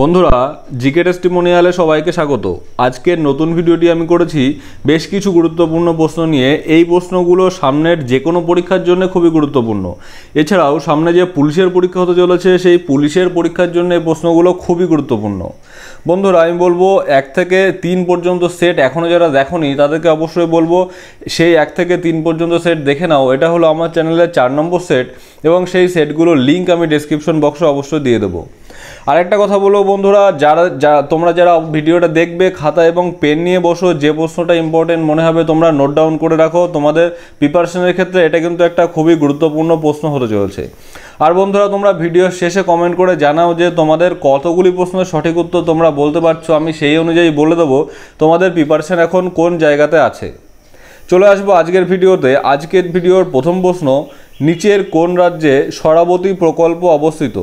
বন্ধুরা জিকে টেস্টিমোনিয়ালে সবাইকে স্বাগত আজকের নতুন ভিডিওটি আমি করেছি বেশ কিছু গুরুত্বপূর্ণ প্রশ্ন নিয়ে এই প্রশ্নগুলো সামনের যে কোনো পরীক্ষার জন্য খুবই গুরুত্বপূর্ণ এছাড়াও সামনে যে পুলিশের পরীক্ষা হতে চলেছে সেই পুলিশের পরীক্ষার জন্য এই প্রশ্নগুলো খুবই গুরুত্বপূর্ণ বন্ধুরা আমি বলবো এক থেকে তিন পর্যন্ত সেট এখনও যারা দেখনি তাদেরকে অবশ্যই বলবো সেই এক থেকে তিন পর্যন্ত সেট দেখে নাও এটা হলো আমার চ্যানেলের চার নম্বর সেট এবং সেই সেটগুলোর লিঙ্ক আমি ডিসক্রিপশন বক্সে অবশ্যই দিয়ে দেবো আরেকটা কথা বলবো বন্ধুরা যারা যা তোমরা যারা ভিডিওটা দেখবে খাতা এবং পেন নিয়ে বসো যে প্রশ্নটা ইম্পর্টেন্ট মনে হবে তোমরা নোট ডাউন করে রাখো তোমাদের প্রিপারেশনের ক্ষেত্রে এটা কিন্তু একটা খুবই গুরুত্বপূর্ণ প্রশ্ন হতে চলছে আর বন্ধুরা তোমরা ভিডিও শেষে কমেন্ট করে জানাও যে তোমাদের কতগুলি প্রশ্নের সঠিক উত্তর তোমরা বলতে পারছো আমি সেই অনুযায়ী বলে দেবো তোমাদের প্রিপারেশন এখন কোন জায়গাতে আছে চলে আসবো আজকের ভিডিওতে আজকের ভিডিওর প্রথম প্রশ্ন নিচের কোন রাজ্যে সরাবতী প্রকল্প অবস্থিত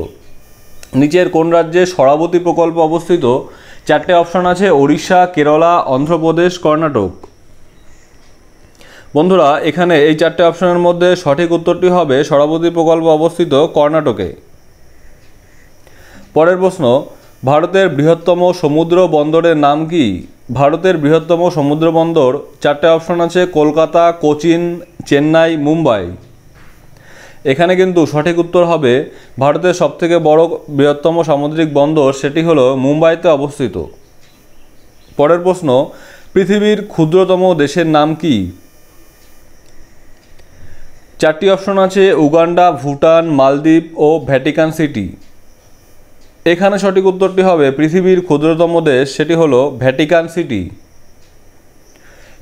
নিচের কোন রাজ্যে সরাবতী প্রকল্প অবস্থিত চারটে অপশন আছে ওড়িশা কেরলা অন্ধ্রপ্রদেশ কর্ণাটক বন্ধুরা এখানে এই চারটে অপশনের মধ্যে সঠিক উত্তরটি হবে সরাবতী প্রকল্প অবস্থিত কর্ণাটকে পরের প্রশ্ন ভারতের বৃহত্তম সমুদ্র বন্দরের নাম কি ভারতের বৃহত্তম সমুদ্র বন্দর চারটে অপশন আছে কলকাতা কোচিন চেন্নাই মুম্বাই এখানে কিন্তু সঠিক উত্তর হবে ভারতের সবথেকে বড় বৃহত্তম সামুদ্রিক বন্দর সেটি হলো মুম্বাইতে অবস্থিত পরের প্রশ্ন পৃথিবীর ক্ষুদ্রতম দেশের নাম কি চারটি অপশন আছে উগান্ডা ভুটান মালদ্বীপ ও ভ্যাটিকান সিটি এখানে সঠিক উত্তরটি হবে পৃথিবীর ক্ষুদ্রতম দেশ সেটি হলো ভ্যাটিকান সিটি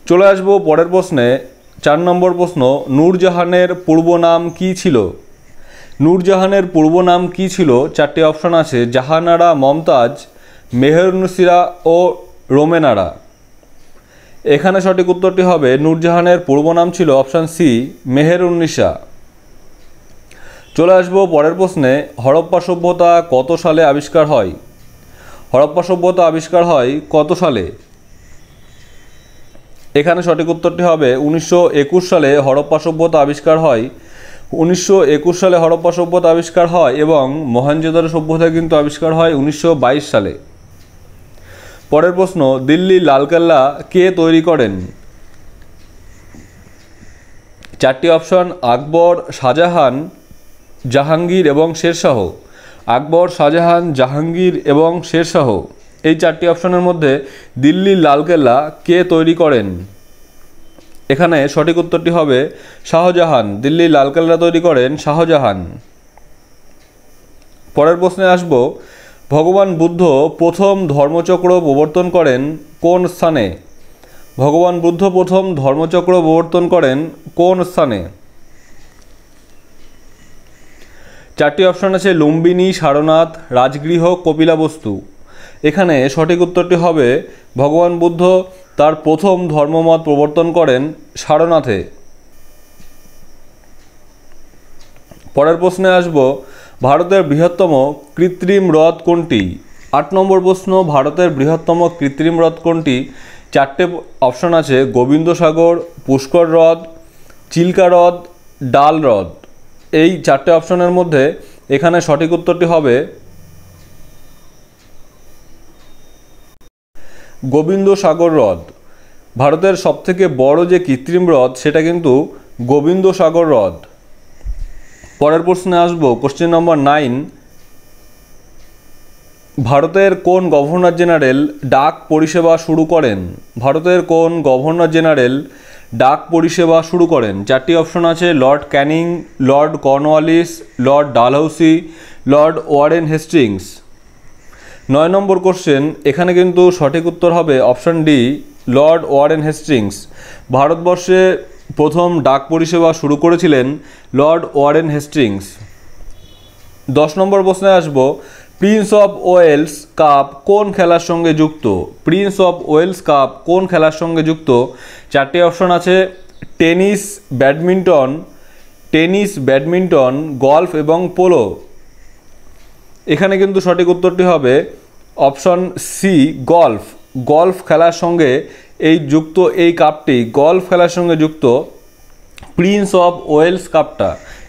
চলে আসবো পরের প্রশ্নে চার নম্বর প্রশ্ন নূরজাহানের পূর্ব নাম কি ছিল নূরজাহানের পূর্ব নাম কি ছিল চারটি অপশন আছে জাহানারা মমতাজ মেহরনুসিরা ও রোমেনারা এখানে সঠিক উত্তরটি হবে নূরজাহানের পূর্ব নাম ছিল অপশান সি মেহেরুন্নিসা চলে আসবো পরের প্রশ্নে হরপ্পা সভ্যতা কত সালে আবিষ্কার হয় হরপ্পা সভ্যতা আবিষ্কার হয় কত সালে এখানে সঠিক উত্তরটি হবে উনিশশো সালে হরপ্পা সভ্যতা আবিষ্কার হয় উনিশশো সালে হরপ্পা সভ্যতা আবিষ্কার হয় এবং মহেঞ্জোদারো সভ্যতা কিন্তু আবিষ্কার হয় উনিশশো সালে পরের প্রশ্ন দিল্লি লালকাল্লা কে তৈরি করেন চারটি অপশন আকবর শাহজাহান জাহাঙ্গীর এবং শেরশাহ আকবর শাহজাহান জাহাঙ্গীর এবং শেরশাহ এই চারটি অপশনের মধ্যে দিল্লির লালকেল্লা কে তৈরি করেন এখানে সঠিক উত্তরটি হবে শাহজাহান দিল্লির লালকেল্লা তৈরি করেন শাহজাহান পরের প্রশ্নে আসব ভগবান বুদ্ধ প্রথম ধর্মচক্র প্রবর্তন করেন কোন স্থানে ভগবান বুদ্ধ প্রথম ধর্মচক্র প্রবর্তন করেন কোন স্থানে চারটি অপশন আছে লুম্বিনী সারনাথ রাজগৃহ কপিলাবস্তু এখানে সঠিক উত্তরটি হবে ভগবান বুদ্ধ তার প্রথম ধর্মমত প্রবর্তন করেন সারনাথে পরের প্রশ্নে আসব ভারতের বৃহত্তম কৃত্রিম হ্রদ কোনটি আট নম্বর প্রশ্ন ভারতের বৃহত্তম কৃত্রিম হ্রদ কোনটি চারটে অপশন আছে গোবিন্দসাগর পুষ্কর হ্রদ চিল্কা হ্রদ ডাল হ্রদ এই চারটে অপশনের মধ্যে এখানে সঠিক উত্তরটি হবে গোবিন্দ সাগর হ্রদ ভারতের সবথেকে বড় যে কৃত্রিম হ্রদ সেটা কিন্তু গোবিন্দ সাগর হ্রদ পরের প্রশ্নে আসব কোশ্চেন নম্বর নাইন ভারতের কোন গভর্নর জেনারেল ডাক পরিষেবা শুরু করেন ভারতের কোন গভর্নর জেনারেল ডাক পরিষেবা শুরু করেন চারটি অপশন আছে Lord Canning Lord Cornwallis Lord Dalhousie Lord Warren Hastings নয় নম্বর কোশ্চেন এখানে কিন্তু সঠিক উত্তর হবে option D Lord Warren Hastings ভারতবর্ষে প্রথম ডাক পরিষেবা শুরু করেছিলেন লর্ড ওয়ারেন হেস্টিংস দশ নম্বর প্রশ্নে আসব প্রিন্স অফ ওয়েলস কাপ কোন খেলার সঙ্গে যুক্ত প্রিন্স অফ ওয়েলস কাপ কোন খেলার সঙ্গে যুক্ত চারটি অপশন আছে tennis badminton tennis badminton golf এবং পোলো এখানে কিন্তু সঠিক উত্তরটি হবে অপশন সি গলফ গলফ খেলার সঙ্গে এই যুক্ত এই কাপটি গলফ খেলার সঙ্গে যুক্ত প্রিন্স অফ ওয়েলস কাপটা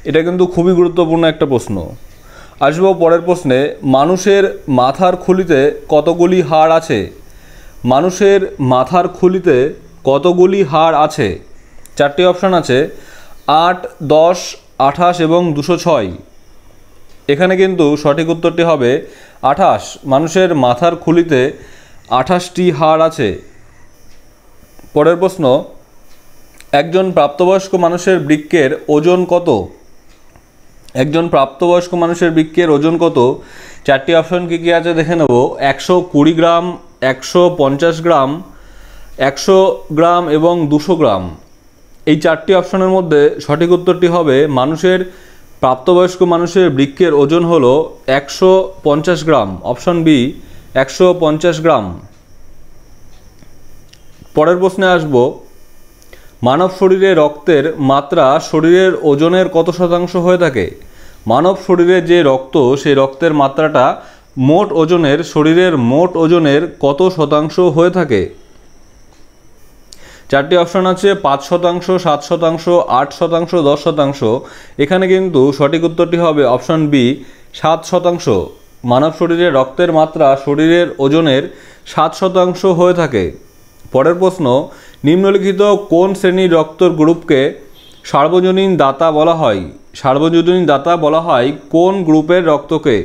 এটা কিন্তু খুবই গুরুত্বপূর্ণ একটা প্রশ্ন আসব পরের প্রশ্নে মানুষের মাথার খুলিতে কতগুলি হাড় আছে মানুষের মাথার খুলিতে কতগুলি হাড় আছে চারটি অপশান আছে আট দশ আঠাশ এবং দুশো ছয় এখানে কিন্তু সঠিক উত্তরটি হবে আঠাশ মানুষের মাথার খুলিতে আঠাশটি হাড় আছে পরের প্রশ্ন একজন প্রাপ্তবয়স্ক মানুষের বৃক্ষের ওজন কত একজন প্রাপ্তবয়স্ক মানুষের বৃক্ষের ওজন কত চারটি অপশন কী কী আছে দেখে নেব একশো কুড়ি গ্রাম একশো পঞ্চাশ গ্রাম একশো গ্রাম এবং দুশো গ্রাম এই চারটি অপশনের মধ্যে সঠিক উত্তরটি হবে মানুষের প্রাপ্তবয়স্ক মানুষের বৃক্ষের ওজন হল একশো পঞ্চাশ গ্রাম অপশন বি একশো পঞ্চাশ গ্রাম পরের প্রশ্নে আসব মানব শরীরে রক্তের মাত্রা শরীরের ওজনের কত শতাংশ হয়ে থাকে মানব শরীরে যে রক্ত সেই রক্তের মাত্রাটা মোট ওজনের শরীরের মোট ওজনের কত শতাংশ হয়ে থাকে চারটি অপশান আছে পাঁচ শতাংশ সাত শতাংশ আট শতাংশ দশ শতাংশ এখানে কিন্তু সঠিক উত্তরটি হবে অপশান বি সাত শতাংশ মানব শরীরে রক্তের মাত্রা শরীরের ওজনের সাত শতাংশ হয়ে থাকে পরের প্রশ্ন নিম্নলিখিত কোন শ্রেণীর রক্তর গ্রুপকে সার্বজনীন দাতা বলা হয় সার্বজনীন দাতা বলা হয় কোন গ্রুপের রক্তকে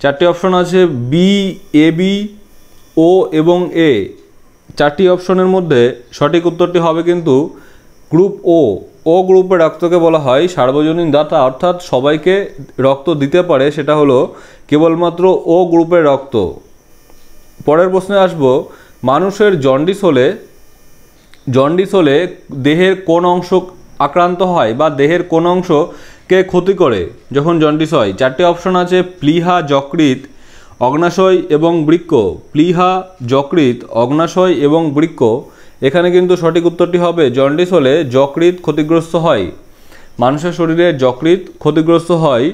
চারটি অপশান আছে বি এ বি ও এবং এ চারটি অপশনের মধ্যে সঠিক উত্তরটি হবে কিন্তু গ্রুপ ও ও গ্রুপে রক্তকে বলা হয় সার্বজনীন দাতা অর্থাৎ সবাইকে রক্ত দিতে পারে সেটা হলো কেবলমাত্র ও গ্রুপের রক্ত পরের প্রশ্নে আসব মানুষের জন্ডিস হলে জন্ডিস হলে দেহের কোন অংশ আক্রান্ত হয় বা দেহের কোন অংশকে ক্ষতি করে যখন জন্ডিস হয় চারটি অপশন আছে প্লিহা যকৃত অগ্নাশয় এবং বৃক্ষ প্লিহা যকৃত অগ্নাশয় এবং বৃক্ষ এখানে কিন্তু সঠিক উত্তরটি হবে জন্ডিস হলে যকৃত ক্ষতিগ্রস্ত হয় মানুষের শরীরে যকৃত ক্ষতিগ্রস্ত হয়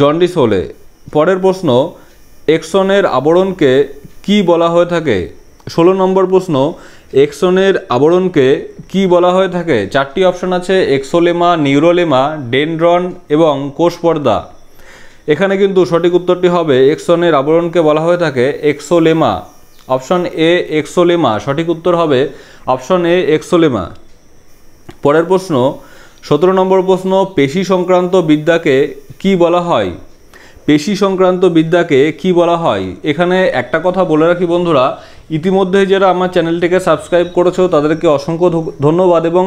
জন্ডিস হলে পরের প্রশ্ন এক্সনের আবরণকে কি বলা হয়ে থাকে ষোলো নম্বর প্রশ্ন এক্সনের আবরণকে কি বলা হয়ে থাকে চারটি অপশন আছে এক্সোলেমা নিউরোলেমা ডেনড্রন এবং কোষ পর্দা এখানে কিন্তু সঠিক উত্তরটি হবে এক্সনের আবরণকে বলা হয়ে থাকে এক্সোলেমা অপশন এ এক্সোলেমা সঠিক উত্তর হবে অপশন এ এক্সোলেমা পরের প্রশ্ন সতেরো নম্বর প্রশ্ন পেশি সংক্রান্ত বিদ্যাকে কি বলা হয় পেশি সংক্রান্ত বিদ্যাকে কি বলা হয় এখানে একটা কথা বলে রাখি বন্ধুরা ইতিমধ্যে যারা আমার চ্যানেলটিকে সাবস্ক্রাইব করেছো তাদেরকে অসংখ্য ধন্যবাদ এবং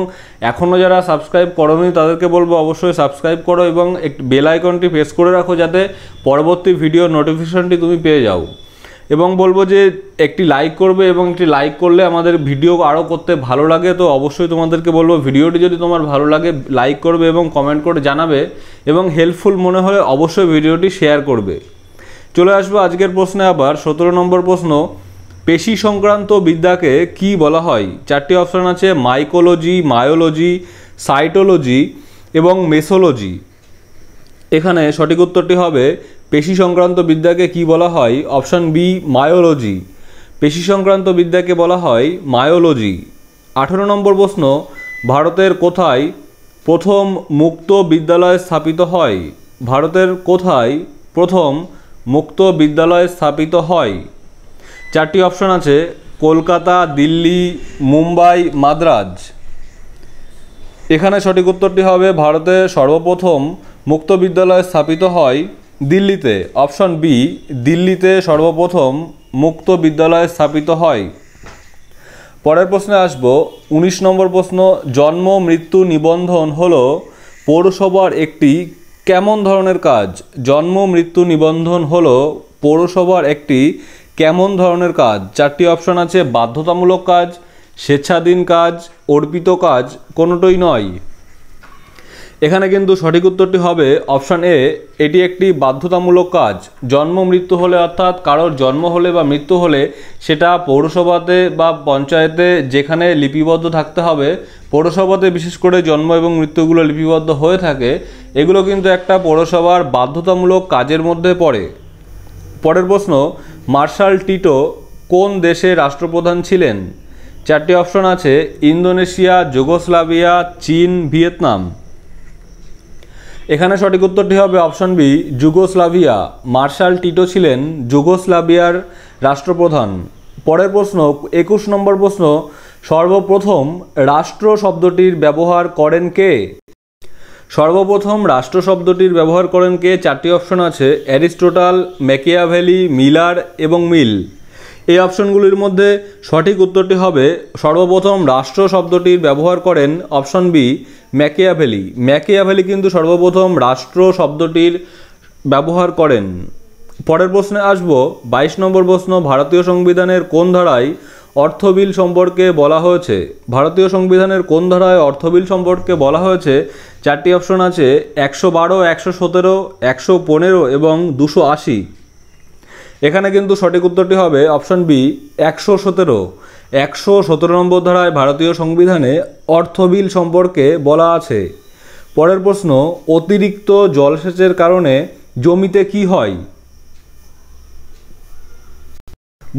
এখনও যারা সাবস্ক্রাইব নি তাদেরকে বলবো অবশ্যই সাবস্ক্রাইব করো এবং একটি বেল আইকনটি প্রেস করে রাখো যাতে পরবর্তী ভিডিও নোটিফিকেশনটি তুমি পেয়ে যাও এবং বলবো যে একটি লাইক করবে এবং একটি লাইক করলে আমাদের ভিডিও আরও করতে ভালো লাগে তো অবশ্যই তোমাদেরকে বলবো ভিডিওটি যদি তোমার ভালো লাগে লাইক করবে এবং কমেন্ট করে জানাবে এবং হেল্পফুল মনে হলে অবশ্যই ভিডিওটি শেয়ার করবে চলে আসবো আজকের প্রশ্নে আবার সতেরো নম্বর প্রশ্ন পেশি সংক্রান্ত বিদ্যাকে কি বলা হয় চারটি অপশান আছে মাইকোলজি মায়োলজি সাইটোলজি এবং মেসোলজি এখানে সঠিক উত্তরটি হবে পেশি সংক্রান্ত বিদ্যাকে কি বলা হয় অপশান বি মায়োলজি পেশি সংক্রান্ত বিদ্যাকে বলা হয় মায়োলজি আঠেরো নম্বর প্রশ্ন ভারতের কোথায় প্রথম মুক্ত বিদ্যালয় স্থাপিত হয় ভারতের কোথায় প্রথম মুক্ত বিদ্যালয় স্থাপিত হয় চারটি অপশন আছে কলকাতা দিল্লি মুম্বাই মাদ্রাজ এখানে সঠিক উত্তরটি হবে ভারতে সর্বপ্রথম মুক্ত বিদ্যালয় স্থাপিত হয় দিল্লিতে অপশন বি দিল্লিতে সর্বপ্রথম মুক্ত বিদ্যালয় স্থাপিত হয় পরের প্রশ্নে আসব ১৯ নম্বর প্রশ্ন জন্ম মৃত্যু নিবন্ধন হল পৌরসভার একটি কেমন ধরনের কাজ জন্ম মৃত্যু নিবন্ধন হল পৌরসভার একটি কেমন ধরনের কাজ চারটি অপশন আছে বাধ্যতামূলক কাজ স্বেচ্ছাধীন কাজ অর্পিত কাজ কোনোটাই নয় এখানে কিন্তু সঠিক উত্তরটি হবে অপশান এ এটি একটি বাধ্যতামূলক কাজ জন্ম মৃত্যু হলে অর্থাৎ কারোর জন্ম হলে বা মৃত্যু হলে সেটা পৌরসভাতে বা পঞ্চায়েতে যেখানে লিপিবদ্ধ থাকতে হবে পৌরসভাতে বিশেষ করে জন্ম এবং মৃত্যুগুলো লিপিবদ্ধ হয়ে থাকে এগুলো কিন্তু একটা পৌরসভার বাধ্যতামূলক কাজের মধ্যে পড়ে পরের প্রশ্ন মার্শাল টিটো কোন দেশে রাষ্ট্রপ্রধান ছিলেন চারটি অপশন আছে ইন্দোনেশিয়া যুগোস্লাভিয়া চীন ভিয়েতনাম এখানে সঠিক উত্তরটি হবে option B Yugoslavia Marshal Tito ছিলেন যুগোস্লাভিয়ার রাষ্ট্রপ্রধান পরের প্রশ্ন একুশ নম্বর প্রশ্ন সর্বপ্রথম রাষ্ট্র শব্দটির ব্যবহার করেন কে সর্বপ্রথম রাষ্ট্র শব্দটির ব্যবহার করেন কে চারটি অপশন আছে অ্যারিস্টোটাল ম্যাকিয়াভ্যালি মিলার এবং মিল এই অপশনগুলির মধ্যে সঠিক উত্তরটি হবে সর্বপ্রথম রাষ্ট্র শব্দটির ব্যবহার করেন অপশন বি ম্যাকিয়াভ্যালি ম্যাকিয়াভ্যালি কিন্তু সর্বপ্রথম রাষ্ট্র শব্দটির ব্যবহার করেন পরের প্রশ্নে আসব বাইশ নম্বর প্রশ্ন ভারতীয় সংবিধানের কোন ধারায় অর্থ বিল সম্পর্কে বলা হয়েছে ভারতীয় সংবিধানের কোন ধারায় অর্থ বিল সম্পর্কে বলা হয়েছে চারটি অপশন আছে একশো বারো একশো সতেরো একশো পনেরো এবং দুশো আশি এখানে কিন্তু সঠিক উত্তরটি হবে অপশন বি একশো সতেরো একশো সতেরো নম্বর ধারায় ভারতীয় সংবিধানে অর্থ বিল সম্পর্কে বলা আছে পরের প্রশ্ন অতিরিক্ত জলসেচের কারণে জমিতে কি হয়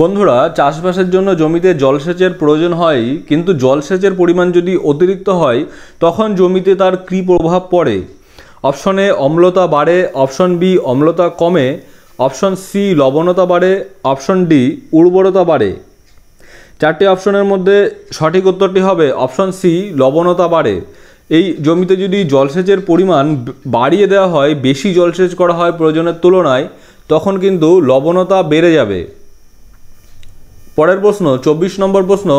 বন্ধুরা চাষবাসের জন্য জমিতে জলসেচের প্রয়োজন হয় কিন্তু জলসেচের পরিমাণ যদি অতিরিক্ত হয় তখন জমিতে তার কী প্রভাব পড়ে অপশন এ অম্লতা বাড়ে অপশন বি অম্লতা কমে অপশন সি লবণতা বাড়ে অপশন ডি উর্বরতা বাড়ে চারটি অপশনের মধ্যে সঠিক উত্তরটি হবে অপশন সি লবণতা বাড়ে এই জমিতে যদি জলসেচের পরিমাণ বাড়িয়ে দেওয়া হয় বেশি জলসেচ করা হয় প্রয়োজনের তুলনায় তখন কিন্তু লবণতা বেড়ে যাবে পরের প্রশ্ন চব্বিশ নম্বর প্রশ্ন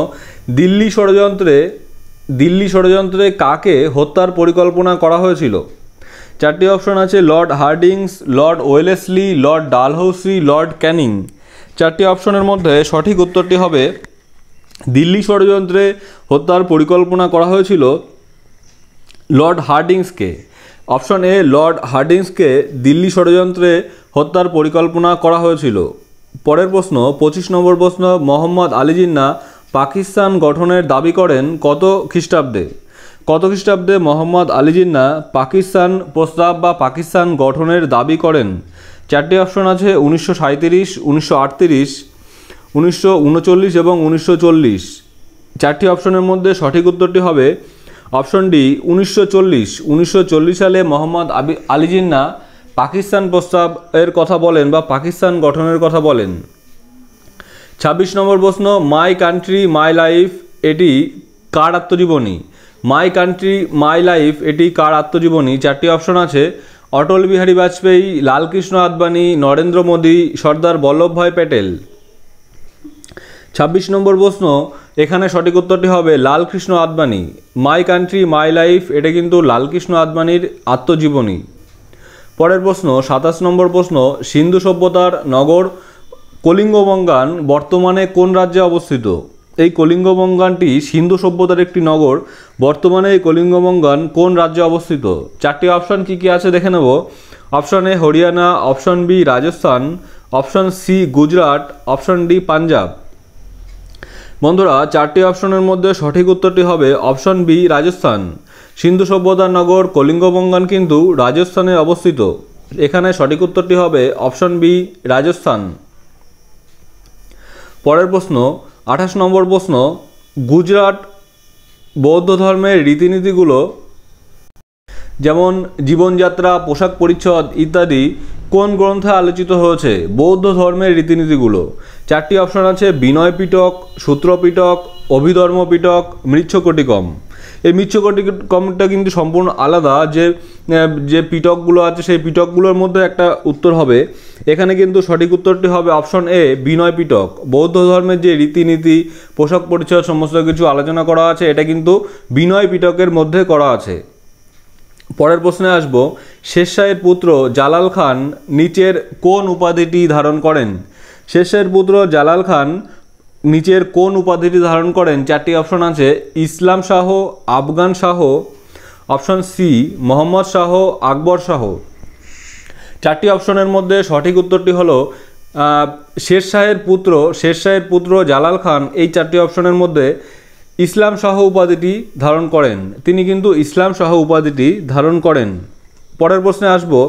দিল্লি ষড়যন্ত্রে দিল্লি ষড়যন্ত্রে কাকে হত্যার পরিকল্পনা করা হয়েছিল চারটি অপশন আছে Lord Hardings Lord Wellesley Lord Dalhousie Lord Canning চারটি অপশনের মধ্যে সঠিক উত্তরটি হবে দিল্লি ষড়যন্ত্রে হত্যার পরিকল্পনা করা হয়েছিল লর্ড হার্ডিংসকে অপশন এ লর্ড হার্ডিংসকে দিল্লি ষড়যন্ত্রে হত্যার পরিকল্পনা করা হয়েছিল পরের প্রশ্ন পঁচিশ নম্বর প্রশ্ন মোহাম্মদ আলী জিন্না পাকিস্তান গঠনের দাবি করেন কত খ্রিস্টাব্দে কত খ্রিস্টাব্দে মোহাম্মদ আলী জিন্না পাকিস্তান প্রস্তাব বা পাকিস্তান গঠনের দাবি করেন চারটি অপশন আছে উনিশশো সাঁত্রিশ উনিশশো আটত্রিশ উনিশশো উনচল্লিশ এবং উনিশশো চল্লিশ চারটি অপশনের মধ্যে সঠিক উত্তরটি হবে অপশন ডি উনিশশো চল্লিশ উনিশশো চল্লিশ সালে মোহাম্মদ আবি আলী জিন্না পাকিস্তান প্রস্তাব এর কথা বলেন বা পাকিস্তান গঠনের কথা বলেন ২৬ নম্বর প্রশ্ন মাই কান্ট্রি মাই লাইফ এটি কার আত্মজীবনী মাই কান্ট্রি মাই লাইফ এটি কার আত্মজীবনী চারটি অপশন আছে অটল বিহারী বাজপেয়ী লালকৃষ্ণ আদবানি নরেন্দ্র মোদী সর্দার বল্লভভাই প্যাটেল ছাব্বিশ নম্বর প্রশ্ন এখানে সঠিক উত্তরটি হবে Lalkrishna Advani my country my life এটা কিন্তু লালকৃষ্ণ আদবানির আত্মজীবনী পরের প্রশ্ন সাতাশ নম্বর প্রশ্ন সিন্ধু সভ্যতার নগর কলিঙ্গবঙ্গান বর্তমানে কোন রাজ্যে অবস্থিত এই কলিঙ্গবঙ্গানটি সিন্ধু সভ্যতার একটি নগর বর্তমানে এই কলিঙ্গবঙ্গান কোন রাজ্যে অবস্থিত চারটি অপশন কি কি আছে দেখে নেব option A Haryana option B Rajasthan option C Gujarat option D Punjab বন্ধুরা চারটি অপশনের মধ্যে সঠিক উত্তরটি হবে অপশন বি রাজস্থান সিন্ধু সভ্যতার নগর কলিঙ্গবঙ্গান কিন্তু রাজস্থানে অবস্থিত এখানে সঠিক উত্তরটি হবে অপশন বি রাজস্থান পরের প্রশ্ন আঠাশ নম্বর প্রশ্ন গুজরাট বৌদ্ধ ধর্মের রীতিনীতিগুলো যেমন জীবনযাত্রা পোশাক পরিচ্ছদ ইত্যাদি কোন গ্রন্থে আলোচিত হয়েছে বৌদ্ধ ধর্মের রীতিনীতিগুলো চারটি অপশন আছে বিনয় পিটক সূত্রপিটক অভিধর্ম পিটক মৃচ্ছকটিকম এই মিচ্ছ কমেন্টটা কিন্তু সম্পূর্ণ আলাদা যে যে পিটকগুলো আছে সেই পিটকগুলোর মধ্যে একটা উত্তর হবে এখানে কিন্তু সঠিক উত্তরটি হবে অপশন এ বিনয় পিটক বৌদ্ধ ধর্মের যে রীতিনীতি পোশাক পরিচ্ছদ সমস্ত কিছু আলোচনা করা আছে এটা কিন্তু বিনয় পিটকের মধ্যে করা আছে পরের প্রশ্নে আসব শেরশাহের পুত্র জালাল খান নিচের কোন উপাধিটি ধারণ করেন শেরশাহের পুত্র জালাল খান নিচের কোন উপাধিটি ধারণ করেন চারটি অপশন আছে ইসলাম শাহ আফগান শাহ অপশন সি মোহাম্মদ শাহ আকবর শাহ চারটি অপশনের মধ্যে সঠিক উত্তরটি হলো শের শাহের পুত্র শের শাহের পুত্র জালাল খান এই চারটি অপশনের মধ্যে ইসলাম শাহ উপাধিটি ধারণ করেন তিনি কিন্তু ইসলাম শাহ উপাধিটি ধারণ করেন পরের প্রশ্নে আসবো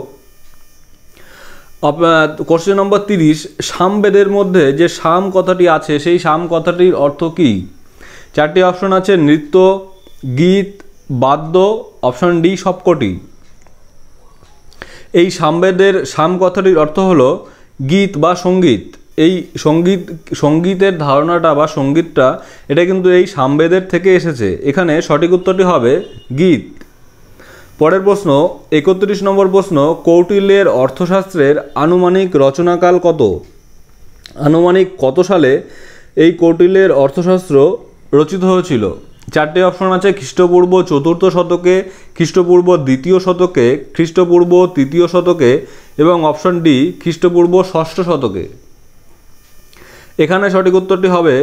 কোশ্চেন নম্বর তিরিশ সামবেদের মধ্যে যে সাম কথাটি আছে সেই সাম কথাটির অর্থ কি চারটি অপশন আছে নৃত্য গীত বাদ্য অপশন ডি সবকটি এই সামবেদের সাম কথাটির অর্থ হলো গীত বা সঙ্গীত এই সঙ্গীত সঙ্গীতের ধারণাটা বা সঙ্গীতটা এটা কিন্তু এই সামবেদের থেকে এসেছে এখানে সঠিক উত্তরটি হবে গীত পরের প্রশ্ন একত্রিশ নম্বর প্রশ্ন কৌটিল্যের অর্থশাস্ত্রের আনুমানিক রচনাকাল কত আনুমানিক কত সালে এই কৌটিল্যের অর্থশাস্ত্র রচিত হয়েছিল চারটে অপশন আছে খ্রিস্টপূর্ব চতুর্থ শতকে খ্রিস্টপূর্ব দ্বিতীয় শতকে খ্রিস্টপূর্ব তৃতীয় শতকে এবং অপশন ডি খ্রিস্টপূর্ব ষষ্ঠ শতকে এখানে সঠিক উত্তরটি হবে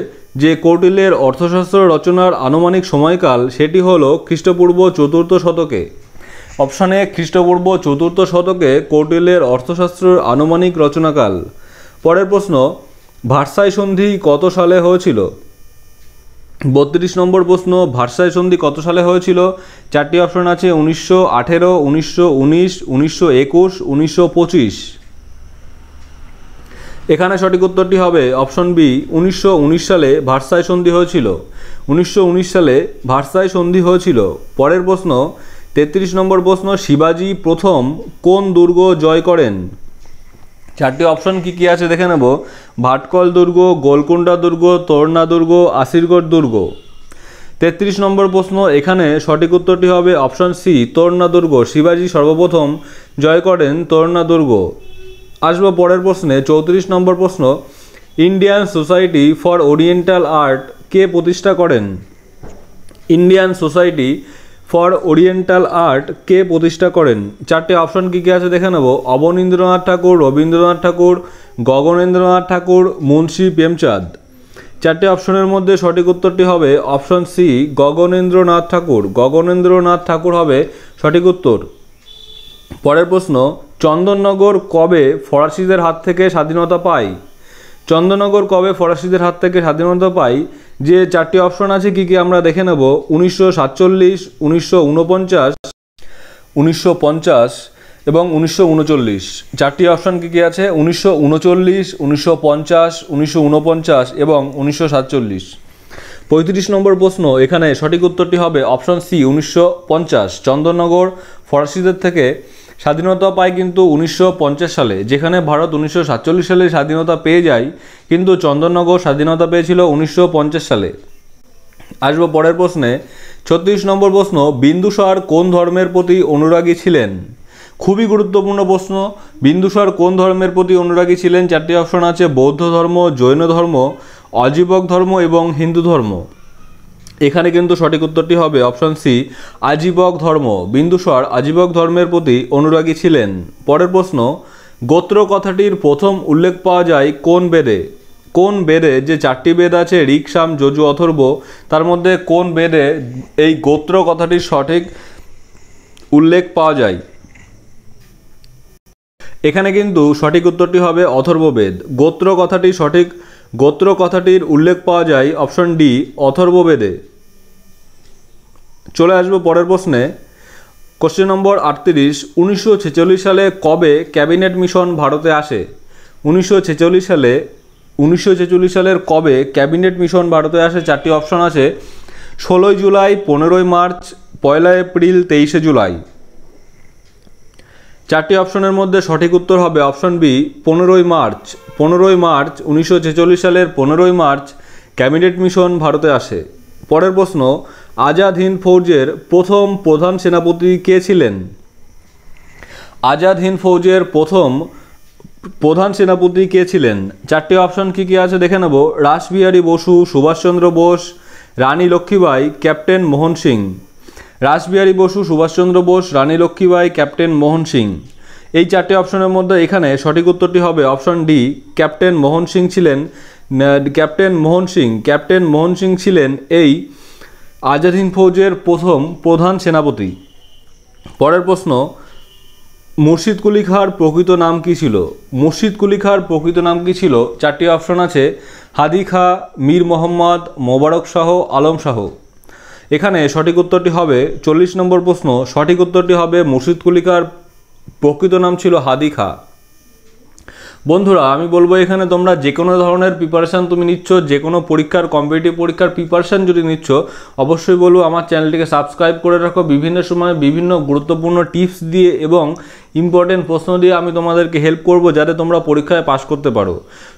যে কৌটিল্যের অর্থশাস্ত্র রচনার আনুমানিক সময়কাল সেটি হল খ্রিস্টপূর্ব চতুর্থ শতকে অপশানে খ্রিস্টপূর্ব চতুর্থ শতকে কোটিলের অর্থশাস্ত্রের আনুমানিক রচনাকাল পরের প্রশ্ন ভারসাই সন্ধি কত সালে হয়েছিল বত্রিশ নম্বর প্রশ্ন ভারসাই সন্ধি কত সালে হয়েছিল চারটি অপশন আছে উনিশশো আঠেরো উনিশশো উনিশ উনিশশো একুশ উনিশশো পঁচিশ এখানে সঠিক উত্তরটি হবে অপশন বি উনিশশো সালে ভারসাই সন্ধি হয়েছিল উনিশশো সালে ভারসাই সন্ধি হয়েছিল পরের প্রশ্ন তেত্রিশ নম্বর প্রশ্ন শিবাজি প্রথম কোন দুর্গ জয় করেন চারটি অপশন কি কি আছে দেখে নেব ভাটকল দুর্গ গোলকুন্ডা দুর্গ তোরণা দুর্গ আসিরগড় দুর্গ তেত্রিশ নম্বর প্রশ্ন এখানে সঠিক উত্তরটি হবে অপশন সি তোরণা দুর্গ শিবাজি সর্বপ্রথম জয় করেন তোরণা দুর্গ আসবো পরের প্রশ্নে চৌত্রিশ নম্বর প্রশ্ন Indian Society for Oriental Art কে প্রতিষ্ঠা করেন Indian Society for Oriental Art কে প্রতিষ্ঠা করেন চারটে অপশন কী কী আছে দেখে নেব অবনীন্দ্রনাথ ঠাকুর রবীন্দ্রনাথ ঠাকুর গগনেন্দ্রনাথ ঠাকুর মুন্সী প্রেমচাঁদ চারটে অপশনের মধ্যে সঠিক উত্তরটি হবে অপশন সি গগনেন্দ্রনাথ ঠাকুর গগনেন্দ্রনাথ ঠাকুর হবে সঠিক উত্তর পরের প্রশ্ন চন্দননগর কবে ফরাসিদের হাত থেকে স্বাধীনতা পায় চন্দননগর কবে ফরাসিদের হাত থেকে স্বাধীনতা পায় যে চারটি অপশন আছে কি কি আমরা দেখে নেব উনিশশো সাতচল্লিশ উনিশশো উনপঞ্চাশ উনিশশো পঞ্চাশ এবং উনিশশো উনচল্লিশ চারটি অপশন কী কী আছে উনিশশো উনচল্লিশ উনিশশো পঞ্চাশ উনিশশো উনপঞ্চাশ এবং উনিশশো সাতচল্লিশ পঁয়ত্রিশ নম্বর প্রশ্ন এখানে সঠিক উত্তরটি হবে অপশন সি উনিশশো পঞ্চাশ চন্দননগর ফরাসিদের থেকে স্বাধীনতা পায় কিন্তু উনিশশো সালে যেখানে ভারত উনিশশো সালে স্বাধীনতা পেয়ে যায় কিন্তু চন্দননগর স্বাধীনতা পেয়েছিল উনিশশো সালে আসবো পরের প্রশ্নে ছত্রিশ নম্বর প্রশ্ন বিন্দুসার কোন ধর্মের প্রতি অনুরাগী ছিলেন খুবই গুরুত্বপূর্ণ প্রশ্ন বিন্দুসার কোন ধর্মের প্রতি অনুরাগী ছিলেন চারটি অপশন আছে বৌদ্ধ ধর্ম জৈন ধর্ম অজীবক ধর্ম এবং হিন্দু ধর্ম এখানে কিন্তু সঠিক উত্তরটি হবে অপশন সি আজীবক ধর্ম বিন্দুসর আজীবক ধর্মের প্রতি অনুরাগী ছিলেন পরের প্রশ্ন গোত্র কথাটির প্রথম উল্লেখ পাওয়া যায় কোন বেদে কোন বেদে যে চারটি বেদ আছে ঋকসাম যজু অথর্ব তার মধ্যে কোন বেদে এই গোত্র কথাটির সঠিক উল্লেখ পাওয়া যায় এখানে কিন্তু সঠিক উত্তরটি হবে অথর্ববেদ গোত্র কথাটি সঠিক গোত্র কথাটির উল্লেখ পাওয়া যায় অপশন ডি অথর্ববেদে চলে আসবো পরের প্রশ্নে কোশ্চেন নম্বর আটত্রিশ উনিশশো সালে কবে ক্যাবিনেট মিশন ভারতে আসে উনিশশো সালে উনিশশো সালের কবে ক্যাবিনেট মিশন ভারতে আসে চারটি অপশন আছে ষোলোই জুলাই পনেরোই মার্চ পয়লা এপ্রিল তেইশে জুলাই চারটি অপশনের মধ্যে সঠিক উত্তর হবে অপশন বি পনেরোই মার্চ পনেরোই মার্চ উনিশশো সালের পনেরোই মার্চ ক্যাবিনেট মিশন ভারতে আসে পরের প্রশ্ন আজাদ হিন্দ ফৌজের প্রথম প্রধান সেনাপতি কে ছিলেন আজাদ হিন্দ ফৌজের প্রথম প্রধান সেনাপতি কে ছিলেন চারটি অপশন কি কি আছে দেখে নেব রাসবিহারী বসু সুভাষচন্দ্র বোস রানী লক্ষ্মীবাই ক্যাপ্টেন মোহন সিং রাসবিহারী বসু সুভাষচন্দ্র বোস রানী লক্ষ্মীবাই ক্যাপ্টেন মোহন সিং এই চারটি অপশনের মধ্যে এখানে সঠিক উত্তরটি হবে option D captain Mohan Singh ছিলেন ক্যাপ্টেন মোহন সিং ক্যাপ্টেন মোহন সিং ছিলেন এই আজাদ হিন্দ ফৌজের প্রথম প্রধান সেনাপতি পরের প্রশ্ন মুর্শিদ কুলি খাঁর প্রকৃত নাম কী ছিল মুর্শিদ কুলি খাঁর প্রকৃত নাম কী ছিল চারটি অপশন আছে হাদি খা মীর মোহাম্মদ মোবারক শাহ আলম শাহ এখানে সঠিক উত্তরটি হবে চল্লিশ নম্বর প্রশ্ন সঠিক উত্তরটি হবে মুর্শিদ কুলি খাঁর প্রকৃত নাম ছিল হাদি খা বন্ধুরা আমি বলবো এখানে তোমরা যে কোনো ধরনের প্রিপারেশান তুমি নিচ্ছ যে কোনো পরীক্ষার কম্পিটিটিভ পরীক্ষার প্রিপারেশান যদি নিচ্ছ অবশ্যই বলবো আমার চ্যানেলটিকে সাবস্ক্রাইব করে রাখো বিভিন্ন সময় বিভিন্ন গুরুত্বপূর্ণ টিপস দিয়ে এবং ইম্পর্টেন্ট প্রশ্ন দিয়ে আমি তোমাদেরকে হেল্প করব যাতে তোমরা পরীক্ষায় পাশ করতে পারো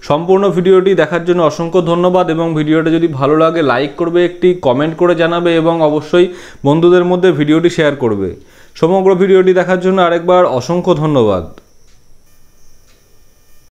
সম্পূর্ণ ভিডিওটি দেখার জন্য অসংখ্য ধন্যবাদ এবং ভিডিওটা যদি ভালো লাগে লাইক করবে একটি কমেন্ট করে জানাবে এবং অবশ্যই বন্ধুদের মধ্যে ভিডিওটি শেয়ার করবে সমগ্র ভিডিওটি দেখার জন্য আরেকবার অসংখ্য ধন্যবাদ